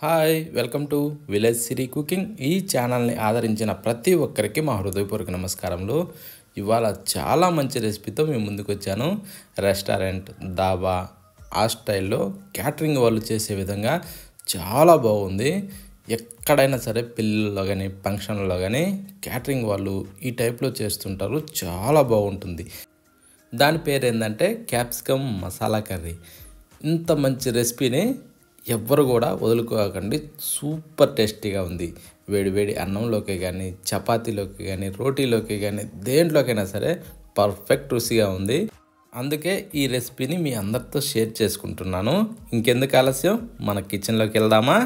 hi welcome to village Siri cooking ఈ ఛానల్ని ఆదరించిన ప్రతి ఒక్కరికి మా హృదయపూర్వక నమస్కారంలో ఇవాళ చాలా మంచి రెసిపీతో మేము ముందుకు వచ్చాను రెస్టారెంట్ దాబా ఆ స్టైల్లో క్యాటరింగ్ వాళ్ళు చేసే విధంగా చాలా బాగుంది ఎక్కడైనా సరే పిల్లల్లో కానీ ఫంక్షన్లో కానీ క్యాటరింగ్ వాళ్ళు ఈ టైప్లో చేస్తుంటారు చాలా బాగుంటుంది దాని పేరు ఏంటంటే క్యాప్సికమ్ మసాలా కర్రీ ఇంత మంచి రెసిపీని ఎవ్వరు కూడా వదులుకోకండి సూపర్ టేస్టీగా ఉంది వేడి వేడి అన్నంలోకి కానీ చపాతీలోకి కానీ రోటీలోకి కానీ దేంట్లోకైనా సరే పర్ఫెక్ట్ రుచిగా ఉంది అందుకే ఈ రెసిపీని మీ అందరితో షేర్ చేసుకుంటున్నాను ఇంకెందుకు ఆలస్యం మన కిచెన్లోకి వెళ్దామా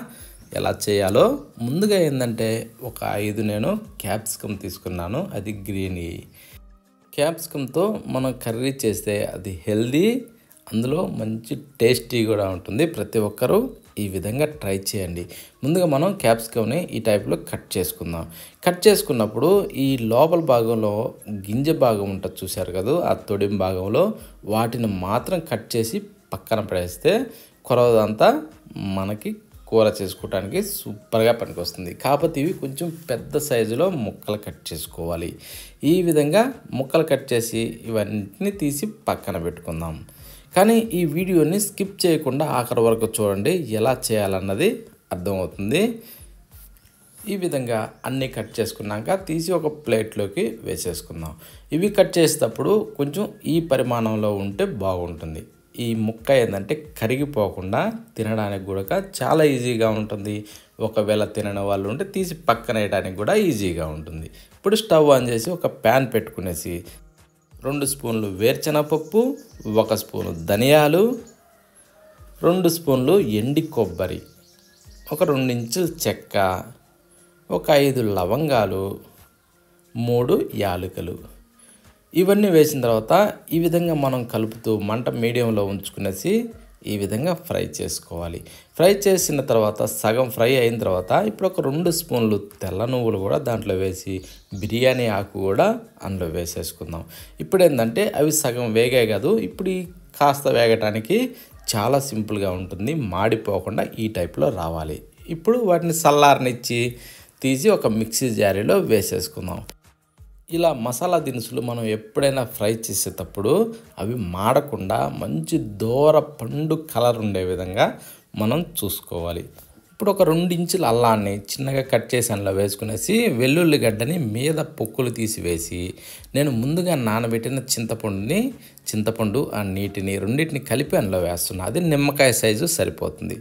ఎలా చేయాలో ముందుగా ఏంటంటే ఒక ఐదు నేను క్యాప్సికమ్ తీసుకున్నాను అది గ్రీన్ క్యాప్సికమ్తో మనం కర్రీ చేస్తే అది హెల్దీ అందులో మంచి టేస్టీ కూడా ఉంటుంది ప్రతి ఒక్కరూ ఈ విధంగా ట్రై చేయండి ముందుగా మనం క్యాప్సికమ్ని ఈ టైప్లో కట్ చేసుకుందాం కట్ చేసుకున్నప్పుడు ఈ లోపల భాగంలో గింజ భాగం ఉంటుంది చూశారు కదా ఆ తొడిం భాగంలో వాటిని మాత్రం కట్ చేసి పక్కన పడేస్తే కొరవదంతా మనకి కూర చేసుకోవడానికి సూపర్గా పనికొస్తుంది కాకపోతే ఇవి కొంచెం పెద్ద సైజులో ముక్కలు కట్ చేసుకోవాలి ఈ విధంగా ముక్కలు కట్ చేసి ఇవన్నీ తీసి పక్కన పెట్టుకుందాం కానీ ఈ వీడియోని స్కిప్ చేయకుండా ఆఖరి వరకు చూడండి ఎలా చేయాలన్నది అర్థమవుతుంది ఈ విధంగా అన్నీ కట్ చేసుకున్నాక తీసి ఒక ప్లేట్లోకి వేసేసుకుందాం ఇవి కట్ చేసేటప్పుడు కొంచెం ఈ పరిమాణంలో ఉంటే బాగుంటుంది ఈ ముక్క ఏంటంటే కరిగిపోకుండా తినడానికి కూడా చాలా ఈజీగా ఉంటుంది ఒకవేళ తినడం వాళ్ళు ఉంటే తీసి పక్కన వేయడానికి కూడా ఈజీగా ఉంటుంది ఇప్పుడు స్టవ్ ఆన్ చేసి ఒక ప్యాన్ పెట్టుకునేసి రెండు స్పూన్లు వేరుచెనపప్పు ఒక స్పూను ధనియాలు రెండు స్పూన్లు ఎండి కొబ్బరి ఒక రెండించుల చెక్క ఒక ఐదు లవంగాలు మూడు యాలకులు ఇవన్నీ వేసిన తర్వాత ఈ విధంగా మనం కలుపుతూ మంట మీడియంలో ఉంచుకునేసి ఈ విధంగా ఫ్రై చేసుకోవాలి ఫ్రై చేసిన తర్వాత సగం ఫ్రై అయిన తర్వాత ఇప్పుడు ఒక రెండు స్పూన్లు తెల్ల నువ్వులు కూడా దాంట్లో వేసి బిర్యానీ ఆకు కూడా అందులో వేసేసుకుందాం ఇప్పుడు ఏంటంటే అవి సగం వేగాయి కాదు ఇప్పుడు కాస్త వేగటానికి చాలా సింపుల్గా ఉంటుంది మాడిపోకుండా ఈ టైప్లో రావాలి ఇప్పుడు వాటిని చల్లారనిచ్చి తీసి ఒక మిక్సీ జారీలో వేసేసుకుందాం ఇలా మసాలా దినుసులు మనం ఎప్పుడైనా ఫ్రై చేసేటప్పుడు అవి మాడకుండా మంచి దోర పండు కలర్ ఉండే విధంగా మనం చూసుకోవాలి ఇప్పుడు ఒక రెండు ఇంచుల అల్లాన్ని చిన్నగా కట్ చేసి అందులో వేసుకునేసి వెల్లుల్లిగడ్డని మీద పొక్కులు తీసి వేసి నేను ముందుగా నానబెట్టిన చింతపండుని చింతపండు ఆ నీటిని రెండింటిని కలిపి అందులో వేస్తున్నా అది నిమ్మకాయ సైజు సరిపోతుంది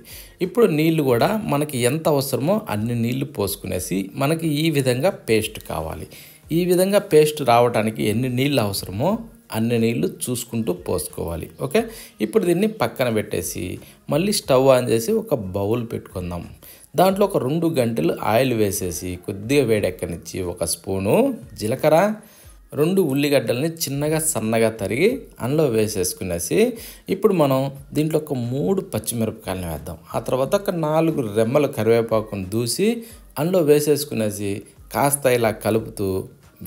ఇప్పుడు నీళ్లు కూడా మనకి ఎంత అవసరమో అన్ని నీళ్లు పోసుకునేసి మనకి ఈ విధంగా పేస్ట్ కావాలి ఈ విధంగా పేస్ట్ రావడానికి ఎన్ని నీళ్ళు అవసరమో అన్ని నీళ్ళు చూసుకుంటూ పోసుకోవాలి ఓకే ఇప్పుడు దీన్ని పక్కన పెట్టేసి మళ్ళీ స్టవ్ ఆన్ చేసి ఒక బౌల్ పెట్టుకుందాం దాంట్లో ఒక రెండు గంటలు ఆయిల్ వేసేసి కొద్దిగా వేడెక్కనిచ్చి ఒక స్పూను జీలకర్ర రెండు ఉల్లిగడ్డల్ని చిన్నగా సన్నగా తరిగి అందులో వేసేసుకునేసి ఇప్పుడు మనం దీంట్లో ఒక మూడు పచ్చిమిరపకాయలను వేద్దాం ఆ తర్వాత ఒక నాలుగు రెమ్మలు కరివేపాకును దూసి అందులో వేసేసుకునేసి కాస్త ఇలా కలుపుతూ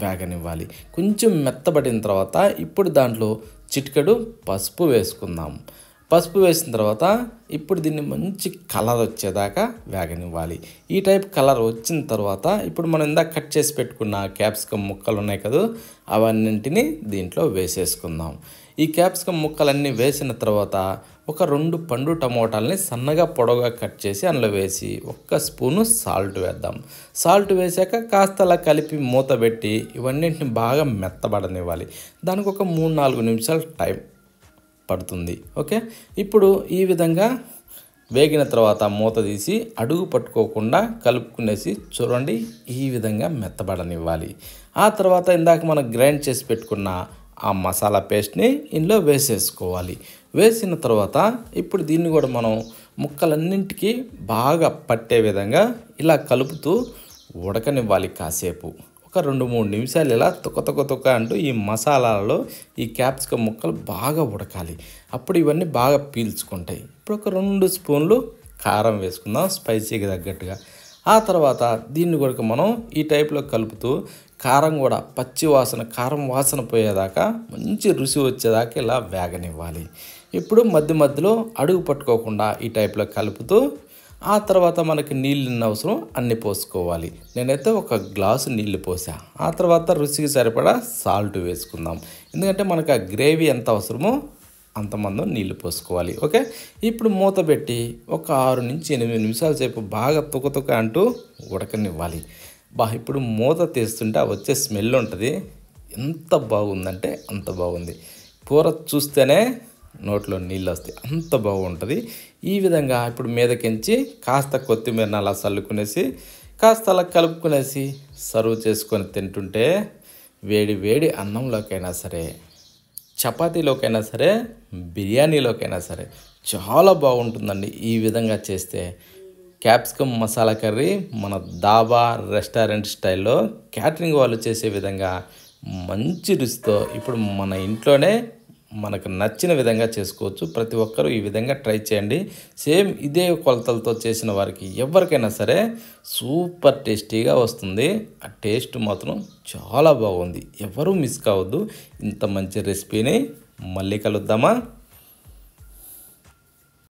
వేగనివ్వాలి కొంచెం మెత్తబడిన తర్వాత ఇప్పుడు దాంట్లో చిటికెడు పసుపు వేసుకుందాం పసుపు వేసిన తర్వాత ఇప్పుడు దీన్ని మంచి కలర్ వచ్చేదాకా వేగనివ్వాలి ఈ టైప్ కలర్ వచ్చిన తర్వాత ఇప్పుడు మనం ఇందాక కట్ చేసి పెట్టుకున్న క్యాప్సికమ్ ముక్కలు ఉన్నాయి కదా అవన్నింటినీ దీంట్లో వేసేసుకుందాం ఈ క్యాప్సికమ్ ముక్కలన్నీ వేసిన తర్వాత ఒక రెండు పండు టమోటాలని సన్నగా పొడవుగా కట్ చేసి అందులో వేసి ఒక్క స్పూను సాల్ట్ వేద్దాం సాల్ట్ వేసాక కాస్త అలా కలిపి మూత పెట్టి ఇవన్నింటిని బాగా మెత్తబడనివ్వాలి దానికి ఒక మూడు నాలుగు నిమిషాలు టైం పడుతుంది ఓకే ఇప్పుడు ఈ విధంగా వేగిన తర్వాత మూత తీసి అడుగు పట్టుకోకుండా కలుపుకునేసి చూడండి ఈ విధంగా మెత్తబడనివ్వాలి ఆ తర్వాత ఇందాక మనం గ్రైండ్ చేసి పెట్టుకున్న ఆ మసాలా పేస్ట్ని ఇందులో వేసేసుకోవాలి వేసిన తర్వాత ఇప్పుడు దీన్ని కూడా మనం ముక్కలన్నింటికి బాగా పట్టే విధంగా ఇలా కలుపుతూ ఉడకనివ్వాలి కాసేపు ఒక రెండు మూడు నిమిషాలు ఇలా తొక్క తొక్క తొక్క అంటూ ఈ మసాలాలలో ఈ క్యాప్సికమ్ ముక్కలు బాగా ఉడకాలి అప్పుడు ఇవన్నీ బాగా పీల్చుకుంటాయి ఇప్పుడు ఒక రెండు స్పూన్లు కారం వేసుకుందాం స్పైసీకి తగ్గట్టుగా ఆ తర్వాత దీన్ని కూడా మనం ఈ టైప్లో కలుపుతూ కారం కూడా పచ్చి వాసన కారం వాసన పోయేదాకా మంచి రుచి వచ్చేదాకా ఇలా వేగనివ్వాలి ఇప్పుడు మధ్య మధ్యలో అడుగు పట్టుకోకుండా ఈ టైప్లో కలుపుతూ ఆ తర్వాత మనకి నీళ్ళు అవసరం అన్ని పోసుకోవాలి నేనైతే ఒక గ్లాసు నీళ్లు పోసా ఆ తర్వాత రుచికి సరిపడా సాల్ట్ వేసుకుందాం ఎందుకంటే మనకు ఆ గ్రేవీ ఎంత అవసరమో అంతమందం నీళ్లు పోసుకోవాలి ఓకే ఇప్పుడు మూత పెట్టి ఒక ఆరు నుంచి ఎనిమిది నిమిషాల సేపు బాగా తుకతుక అంటూ ఉడకనివ్వాలి బా ఇప్పుడు మూత తీస్తుంటే వచ్చే స్మెల్ ఉంటుంది ఎంత బాగుందంటే అంత బాగుంది కూర చూస్తేనే నోట్లో నీళ్ళు వస్తాయి అంత బాగుంటుంది ఈ విధంగా ఇప్పుడు మీదకించి కాస్త కొత్తిమీర అలా చల్లుకునేసి కాస్త అలా కలుపుకునేసి సర్వ్ చేసుకొని తింటుంటే వేడి వేడి అన్నంలోకైనా సరే చపాతీలోకైనా సరే బిర్యానీలోకైనా సరే చాలా బాగుంటుందండి ఈ విధంగా చేస్తే క్యాప్సికమ్ మసాలా కర్రీ మన దాబా రెస్టారెంట్ స్టైల్లో క్యాటరింగ్ వాళ్ళు చేసే విధంగా మంచి రుచితో ఇప్పుడు మన ఇంట్లోనే మనకు నచ్చిన విధంగా చేసుకోవచ్చు ప్రతి ఒక్కరూ ఈ విధంగా ట్రై చేయండి సేమ్ ఇదే కొలతలతో చేసిన వారికి ఎవరికైనా సరే సూపర్ టేస్టీగా వస్తుంది ఆ టేస్ట్ మాత్రం చాలా బాగుంది ఎవరూ మిస్ కావద్దు ఇంత మంచి రెసిపీని మళ్ళీ కలుద్దామా